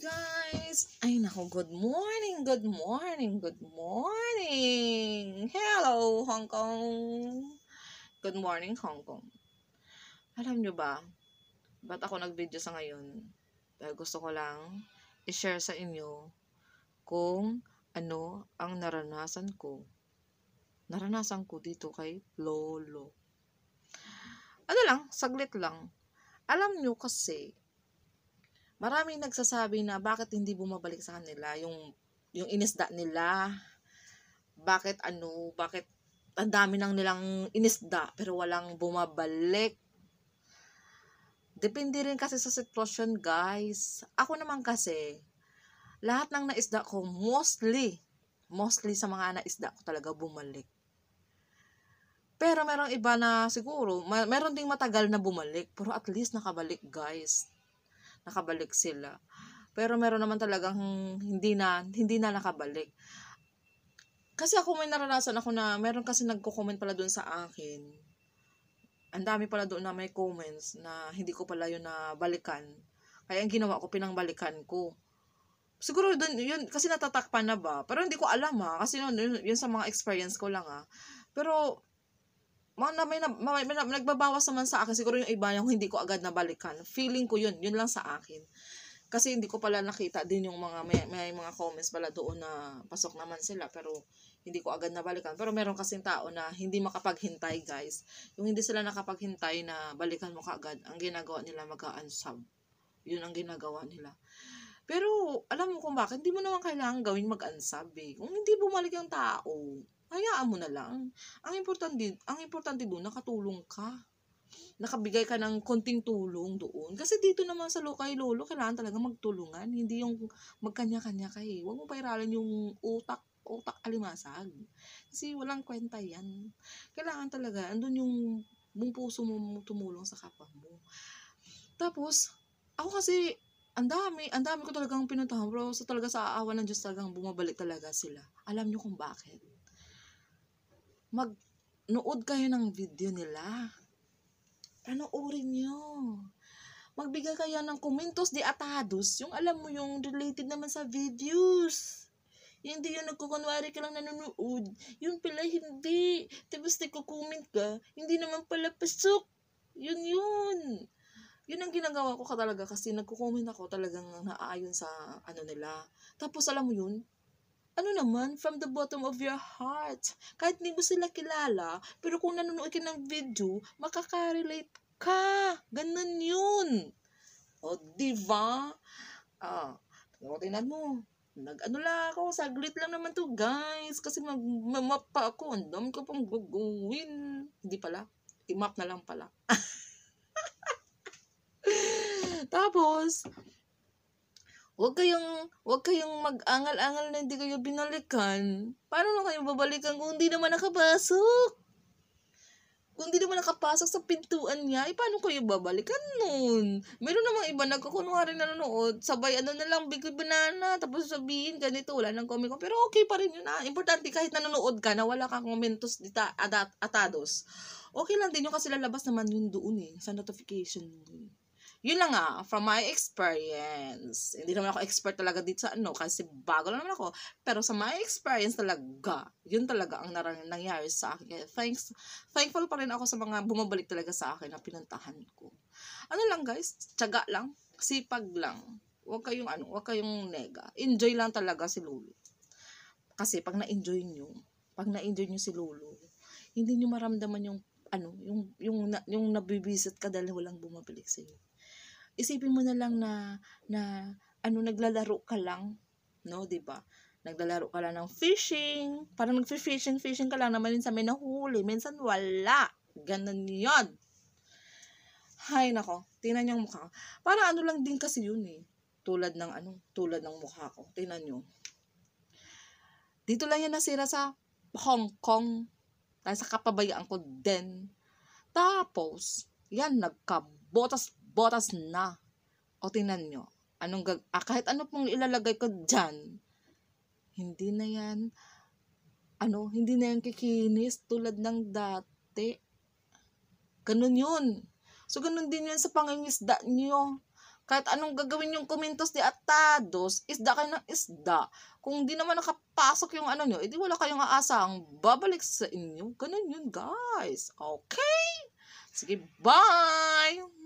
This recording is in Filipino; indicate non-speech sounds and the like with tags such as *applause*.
guys! Ay nako, good morning, good morning, good morning! Hello Hong Kong! Good morning Hong Kong! Alam nyo ba, ba't ako nag-video sa ngayon? Dahil gusto ko lang i-share sa inyo kung ano ang naranasan ko. Naranasan ko dito kay Lolo. Ano lang, saglit lang. Alam nyo kasi, Maraming nagsasabi na bakit hindi bumabalik sa kanila yung yung inisda nila. Bakit ano, bakit ang dami nang nilang inisda pero walang bumabalik. Depende rin kasi sa sitwasyon, guys. Ako naman kasi, lahat ng naisda ko, mostly, mostly sa mga naisda ko talaga bumalik. Pero merong iba na siguro, may, meron ding matagal na bumalik, pero at least nakabalik guys nakabalik sila. Pero meron naman talagang hindi na, hindi na nakabalik. Kasi ako may naranasan ako na meron kasi nagko-comment pala doon sa akin. Ang dami pala doon na may comments na hindi ko pala yun na balikan. Kaya ang ginawa ko, pinangbalikan ko. Siguro doon, yun, kasi natatakpan na ba? Pero hindi ko alam ha. Ah. Kasi yun, yun, yun sa mga experience ko lang ha. Ah. Pero man, may, may, may, may, nagbabawas naman sa akin. Siguro yung iba yung hindi ko agad nabalikan. Feeling ko yun. Yun lang sa akin. Kasi hindi ko pala nakita din yung mga, may, may mga comments pala doon na pasok naman sila. Pero hindi ko agad nabalikan. Pero meron kasing tao na hindi makapaghintay, guys. Yung hindi sila nakapaghintay na balikan mo kaagad, ang ginagawa nila mag-unsub. Yun ang ginagawa nila. Pero, alam mo kung bakit, hindi mo naman kailangan gawin mag-unsub eh. Kung hindi bumalik ang tao, hayaan mo na lang. Ang importante, ang importante doon, nakatulong ka. Nakabigay ka ng konting tulong doon. Kasi dito naman sa lokay lolo, kailangan talaga magtulungan. Hindi yung magkanya-kanya ka eh. Huwag mo pairalan yung utak utak alimasag. Kasi walang kwenta yan. Kailangan talaga, andun yung buong puso mo tumulong sa kapwa mo. Tapos, ako kasi, ang dami, ang dami ko talagang pinuntahan, bro. So talaga sa aawa ng Diyos talagang bumabalik talaga sila. Alam nyo kung bakit. Mag, kayo ng video nila. Panoorin nyo. Magbigay kayo ng komentos di atados, yung alam mo yung related naman sa videos. Hindi yung nagkukunwari ka lang nanonood. Yung pala hindi. Tapos nagkukomment ka, hindi naman pala pasok. Yun yun. Yun ang ginagawa ko ka talaga kasi nagko-comment ako talagang naaayon sa ano nila. Tapos alam mo yun, ano naman, from the bottom of your heart. Kahit hindi mo sila kilala, pero kung nanonood ka ng video, makaka-relate ka. Ganun yun. O, diba? Ah, pero tinan mo, nag-ano lang ako, saglit lang naman to guys, kasi mag-map pa ako, ang dami ko pang gagawin. Hindi pala, i-map na lang pala. *laughs* Tapos, Huwag kayong, huwag kayong mag-angal-angal na hindi kayo binalikan. Paano na kayo babalikan kung hindi naman nakapasok? Kung hindi naman nakapasok sa pintuan niya, eh, paano kayo babalikan nun? Meron namang iba nagkakunwari nanonood, sabay ano na lang, bigli banana, tapos sabihin ganito, wala nang komiko. Pero okay pa rin yun na. Ah. Importante kahit nanonood ka na wala kang momentos dita, adat, atados. Okay lang din yun kasi lalabas naman yun doon eh, sa notification yun. Yun lang nga, from my experience. Hindi naman ako expert talaga dito sa ano, kasi bago lang naman ako. Pero sa my experience talaga, yun talaga ang narang, nangyari sa akin. thanks, thankful pa rin ako sa mga bumabalik talaga sa akin na pinuntahan ko. Ano lang guys, tiyaga lang, sipag lang. Huwag kayong ano, huwag kayong nega. Enjoy lang talaga si Lulu. Kasi pag na-enjoy nyo, pag na-enjoy nyo si Lulu, hindi nyo maramdaman yung ano, yung yung na, yung nabibisit ka dahil walang bumabalik sa iyo isipin mo na lang na, na ano, naglalaro ka lang, no, 'di ba diba? Naglalaro ka lang ng fishing, parang nag-fishing, fishing ka lang naman minsan may nahuli, minsan wala. Ganun yon Hay nako, tingnan niyo ang mukha ko. Para ano lang din kasi yun eh. Tulad ng ano, tulad ng mukha ko. Tingnan niyo. Dito lang yan nasira sa Hong Kong. Dahil sa kapabayaan ko din. Tapos, yan, nagkabotas botas na. O tingnan nyo, anong gag ah, kahit ano pong ilalagay ko dyan, hindi na yan, ano, hindi na yan kikinis tulad ng dati. Ganun yun. So, ganun din yun sa pangingisda nyo. Kahit anong gagawin yung kumintos de atados, isda kayo ng isda. Kung di naman nakapasok yung ano nyo, edi wala kayong aasang babalik sa inyo. Ganun yun, guys. Okay? Sige, bye!